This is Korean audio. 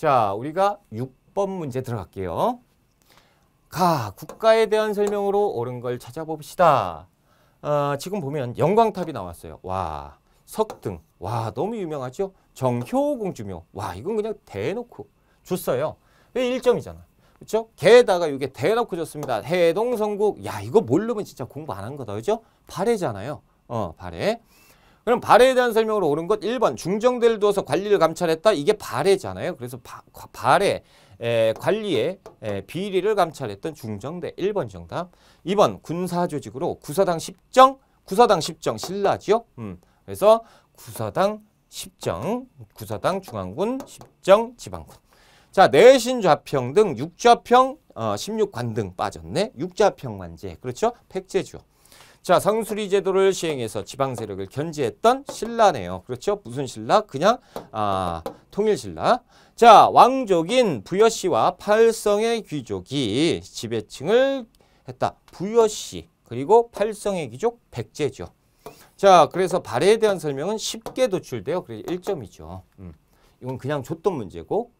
자, 우리가 6번 문제 들어갈게요. 가, 국가에 대한 설명으로 옳은 걸 찾아봅시다. 어, 지금 보면 영광탑이 나왔어요. 와, 석등. 와, 너무 유명하죠? 정효공주묘. 와, 이건 그냥 대놓고 줬어요. 왜 1점이잖아. 그렇죠? 게다가 이게 대놓고 줬습니다. 해동성국. 야, 이거 모르면 진짜 공부 안 한 거다. 그죠? 발해잖아요. 어, 발해. 그럼 발해에 대한 설명으로 옳은 것 1번 중정대를 두어서 관리를 감찰했다. 이게 발해잖아요. 그래서 바, 발해 에, 관리의 에, 비리를 감찰했던 중정대 1번 정답. 2번 군사조직으로 구사당 10정, 구사당 10정 신라지요. 음, 그래서 구사당 10정, 구사당 중앙군, 10정 지방군. 자, 내신 좌평 등 6좌평, 어, 16관 등 빠졌네. 6좌평 관제. 그렇죠? 팩제죠. 자, 성수리 제도를 시행해서 지방 세력을 견제했던 신라네요. 그렇죠? 무슨 신라? 그냥 아, 통일 신라. 자, 왕족인 부여씨와 팔성의 귀족이 지배층을 했다. 부여씨 그리고 팔성의 귀족 백제죠. 자, 그래서 발해에 대한 설명은 쉽게 도출돼요. 그래서 1점이죠. 음. 이건 그냥 줬던 문제고